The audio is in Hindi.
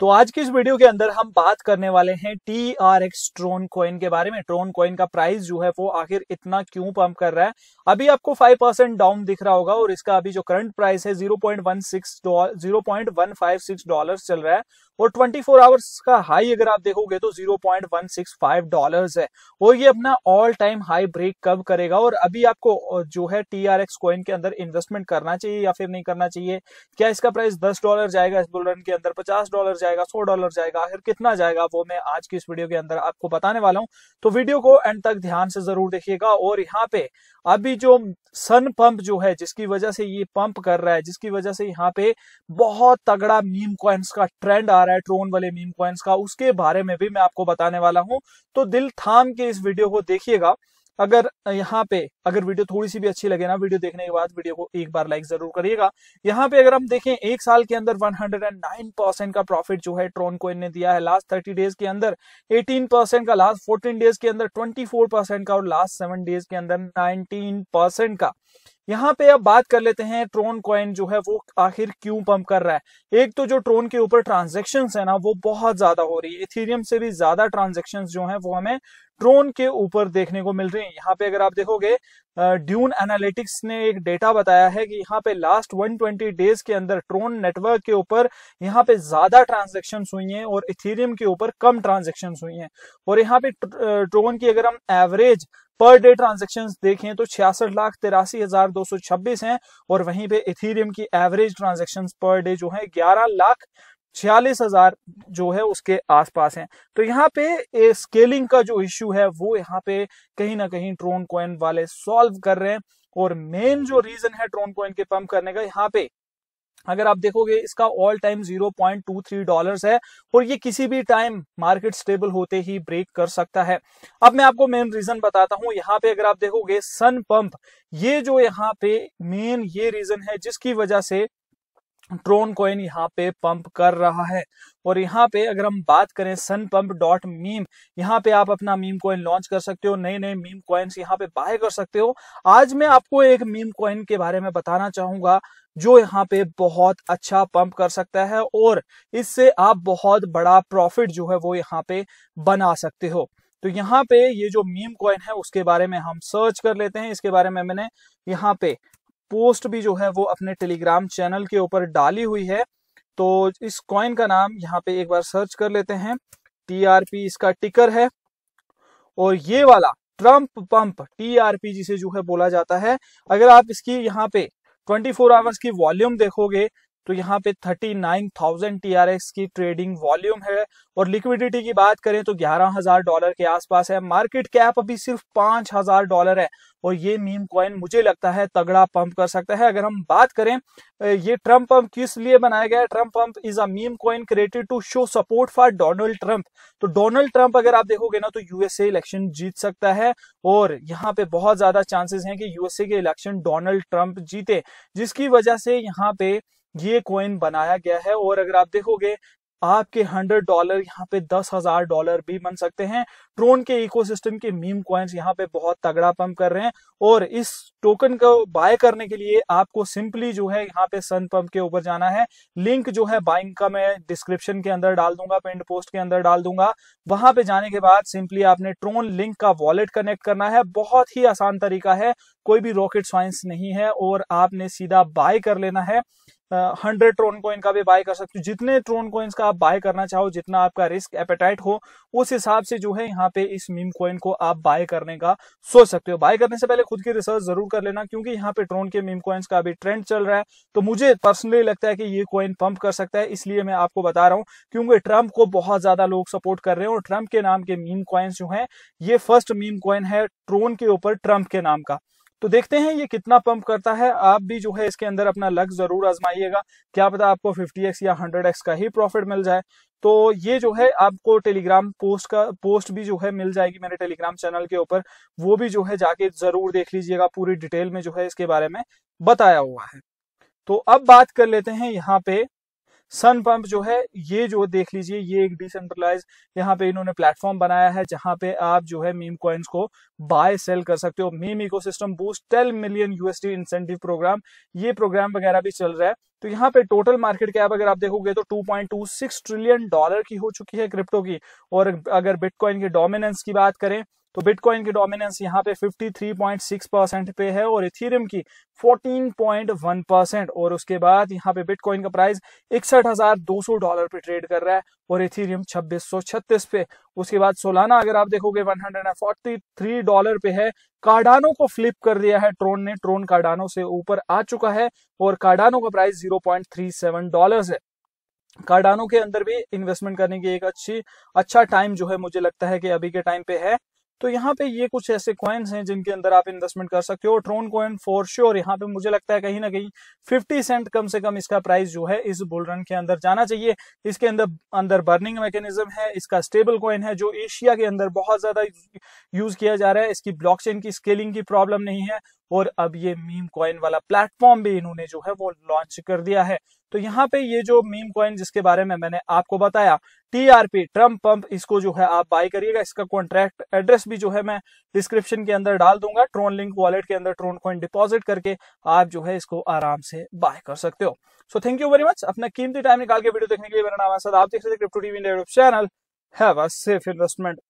तो आज के इस वीडियो के अंदर हम बात करने वाले हैं T R X Tron coin के बारे में ट्रोन कॉइन का प्राइस जो है वो आखिर इतना क्यों पंप कर रहा है अभी आपको 5 परसेंट डाउन दिख रहा होगा और इसका अभी जो करंट प्राइस है 0.16 0.156 डॉलर्स चल रहा है और 24 आवर्स का हाई अगर आप देखोगे तो 0.165 डॉलर्स है और ये अपना ऑल टाइम हाई ब्रेक कब करेगा और अभी आपको जो है टी आर एक्स कॉइन के अंदर इन्वेस्टमेंट करना चाहिए या फिर नहीं करना चाहिए क्या इसका प्राइस दस डॉलर जाएगा इस बुलरन के अंदर पचास डॉलर जाएगा सौ डॉलर जाएगा आखिर कितना जाएगा वो मैं आज की इस वीडियो के अंदर आपको बताने वाला हूं तो वीडियो को एंड तक ध्यान से जरूर देखिएगा और यहाँ पे अभी जो सन पंप जो है जिसकी वजह से ये पंप कर रहा है जिसकी वजह से यहाँ पे बहुत तगड़ा मीम कॉइन्स का ट्रेंड आ रहा है ट्रोन वाले मीम कॉइन्स का उसके बारे में भी मैं आपको बताने वाला हूं तो दिल थाम के इस वीडियो को देखिएगा अगर यहाँ पे अगर वीडियो थोड़ी सी भी अच्छी लगे ना वीडियो देखने के बाद वीडियो को एक बार लाइक जरूर करिएगा यहाँ पे अगर हम देखें एक साल के अंदर 109 परसेंट का प्रॉफिट जो है ट्रोन कोइन ने दिया है लास्ट 30 डेज के अंदर 18 परसेंट का लास्ट 14 डेज के अंदर 24 परसेंट का और लास्ट सेवन डेज के अंदर नाइनटीन परसेंट का यहाँ पे अब बात कर लेते हैं ट्रोन कॉइन जो है वो आखिर क्यों पंप कर रहा है एक तो जो ट्रोन के ऊपर ट्रांजेक्शन है ना वो बहुत ज्यादा हो रही है इथेरियम से भी ज्यादा ट्रांजेक्शन जो है वो हमें ट्रोन के ऊपर देखने को मिल रही है यहाँ पे अगर आप देखोगे ड्यून एनालिटिक्स ने एक डेटा बताया है कि यहाँ पे लास्ट 120 डेज के अंदर ट्रोन नेटवर्क के ऊपर यहाँ पे ज्यादा ट्रांजेक्शन हुई हैं और इथेरियम के ऊपर कम ट्रांजेक्शन हुई हैं और यहाँ पे ट्रोन की अगर हम एवरेज पर डे ट्रांजेक्शन देखें तो छियासठ लाख तिरासी हजार दो सौ छब्बीस है और वहीं पे इथीरियम की एवरेज ट्रांजेक्शन पर डे जो है ग्यारह लाख छियालीस हजार जो है उसके आसपास हैं तो यहाँ पे ए, स्केलिंग का जो इश्यू है वो यहाँ पे कहीं ना कहीं ट्रोन कॉइन वाले सॉल्व कर रहे हैं और मेन जो रीजन है ट्रोन कॉइन के पंप करने का यहाँ पे अगर आप देखोगे इसका ऑल टाइम 0.23 डॉलर्स है और ये किसी भी टाइम मार्केट स्टेबल होते ही ब्रेक कर सकता है अब मैं आपको मेन रीजन बताता हूं यहाँ पे अगर आप देखोगे सन पंप ये जो यहाँ पे मेन ये रीजन है जिसकी वजह से ट्रोन कॉइन यहाँ पे पंप कर रहा है और यहाँ पे अगर हम बात करें सन पंप डॉट मीम यहाँ पे आप अपना मीम कॉइन लॉन्च कर सकते हो नए नए मीम कॉइन्स यहाँ पे बाय कर सकते हो आज मैं आपको एक मीम कॉइन के बारे में बताना चाहूंगा जो यहाँ पे बहुत अच्छा पंप कर सकता है और इससे आप बहुत बड़ा प्रॉफिट जो है वो यहाँ पे बना सकते हो तो यहाँ पे ये जो मीम कॉइन है उसके बारे में हम सर्च कर लेते हैं इसके बारे में मैंने यहाँ पे पोस्ट भी जो है वो अपने टेलीग्राम चैनल के ऊपर डाली हुई है तो इस कॉइन का नाम यहाँ पे एक बार सर्च कर लेते हैं टीआरपी इसका टिकर है और ये वाला ट्रम्प पंप टीआरपी जिसे जो है बोला जाता है अगर आप इसकी यहाँ पे ट्वेंटी फोर आवर्स की वॉल्यूम देखोगे तो यहाँ पे 39,000 TRX की ट्रेडिंग वॉल्यूम है और लिक्विडिटी की बात करें तो 11,000 डॉलर के आसपास है मार्केट कैप अभी सिर्फ 5,000 डॉलर है और ये मीम कॉइन मुझे लगता है तगड़ा पंप कर सकता है अगर हम बात करें ये ट्रम्प पंप किस लिए बनाया गया है Trump pump is a meme coin created to show support for Donald Trump तो डोनाल्ड ट्रम्प अगर आप देखोगे ना तो यूएसए इलेक्शन जीत सकता है और यहाँ पे बहुत ज्यादा चांसेस हैं कि यूएसए के इलेक्शन डोनाल्ड ट्रम्प जीते जिसकी वजह से यहाँ पे ये कॉइन बनाया गया है और अगर आप देखोगे आपके हंड्रेड डॉलर यहाँ पे दस हजार डॉलर भी बन सकते हैं ट्रोन के इकोसिस्टम के मीम कॉइन्स यहाँ पे बहुत तगड़ा पंप कर रहे हैं और इस टोकन को बाय करने के लिए आपको सिंपली जो है यहाँ पे सन पंप के ऊपर जाना है लिंक जो है बाइंग का मैं डिस्क्रिप्शन के अंदर डाल दूंगा पेंट पोस्ट के अंदर डाल दूंगा वहां पे जाने के बाद सिंपली आपने ट्रोन लिंक का वॉलेट कनेक्ट करना है बहुत ही आसान तरीका है कोई भी रॉकेट साइंस नहीं है और आपने सीधा बाय कर लेना है हंड्रेड ट्रोन कॉइन का भी बाय कर सकते हो जितने ट्रोन कॉइन्स का आप बाय करना चाहो जितना आपका रिस्क एपेटाइट हो उस हिसाब से जो है यहाँ पे इस मीम कोइन को आप बाय करने का सोच सकते हो बाय करने से पहले खुद की रिसर्च जरूर कर लेना क्योंकि यहाँ पे ट्रोन के मीम कॉइन्स का अभी ट्रेंड चल रहा है तो मुझे पर्सनली लगता है कि ये कॉइन पंप कर सकता है इसलिए मैं आपको बता रहा हूँ क्योंकि ट्रम्प को बहुत ज्यादा लोग सपोर्ट कर रहे हैं और ट्रंप के नाम के मीम कॉइन्स जो है ये फर्स्ट मीम कॉइन है ट्रोन के ऊपर ट्रंप के नाम का तो देखते हैं ये कितना पंप करता है आप भी जो है इसके अंदर अपना लक जरूर आजमाइएगा क्या पता आपको 50x या 100x का ही प्रॉफिट मिल जाए तो ये जो है आपको टेलीग्राम पोस्ट का पोस्ट भी जो है मिल जाएगी मेरे टेलीग्राम चैनल के ऊपर वो भी जो है जाके जरूर देख लीजिएगा पूरी डिटेल में जो है इसके बारे में बताया हुआ है तो अब बात कर लेते हैं यहाँ पे सन पंप जो है ये जो देख लीजिए ये एक डिसेंट्रलाइज यहाँ पे इन्होंने प्लेटफॉर्म बनाया है जहां पे आप जो है मीम कॉइन्स को बाय सेल कर सकते हो meme ecosystem boost ten million USD incentive program ये प्रोग्राम वगैरह भी चल रहा है तो यहाँ पे टोटल मार्केट कैप अगर आप देखोगे तो 2.26 ट्रिलियन डॉलर की हो चुकी है क्रिप्टो की और अगर बिटकॉइन के डोमिनेंस की बात करें तो बिटकॉइन की डोमिनेंस यहाँ पे 53.6 परसेंट पे है और इथेरियम की 14.1 परसेंट और उसके बाद यहाँ पे बिटकॉइन का प्राइस इकसठ डॉलर पे ट्रेड कर रहा है और इथेरियम 2636 पे उसके बाद सोलाना अगर आप देखोगे 143 डॉलर पे है कार्डानो को फ्लिप कर दिया है ट्रोन ने ट्रोन कार्डानो से ऊपर आ चुका है और कार्डानो का प्राइस जीरो डॉलर है कार्डानो के अंदर भी इन्वेस्टमेंट करने की एक अच्छी अच्छा टाइम जो है मुझे लगता है कि अभी के टाइम पे है तो यहाँ पे ये कुछ ऐसे कॉइन्स हैं जिनके अंदर आप इन्वेस्टमेंट कर सकते हो ट्रोन कॉइन फॉर श्योर यहाँ पे मुझे लगता है कहीं ना कहीं 50 सेंट कम से कम इसका प्राइस जो है इस बुल रन के अंदर जाना चाहिए इसके अंदर अंदर बर्निंग मैकेनिज्म है इसका स्टेबल कॉइन है जो एशिया के अंदर बहुत ज्यादा यूज किया जा रहा है इसकी ब्लॉक की स्केलिंग की प्रॉब्लम नहीं है और अब ये मीम कॉइन वाला प्लेटफॉर्म भी इन्होंने जो है वो लॉन्च कर दिया है तो यहाँ पे ये जो मीम कॉइन जिसके बारे में मैंने आपको बताया टीआरपी ट्रम पंप इसको जो है आप बाय करिएगा इसका कॉन्ट्रैक्ट एड्रेस भी जो है मैं डिस्क्रिप्शन के अंदर डाल दूंगा ट्रोन लिंक वॉलेट के अंदर ट्रोन कॉइन डिपॉजिट करके आप जो है इसको आराम से बाय कर सकते हो so thank you very much अपना कीमती टाइम निकाल के वीडियो देखने के लिए मेरा नाम है आप देख सकते क्रिप्टो टीवी चैनल है सेफ इन्वेस्टमेंट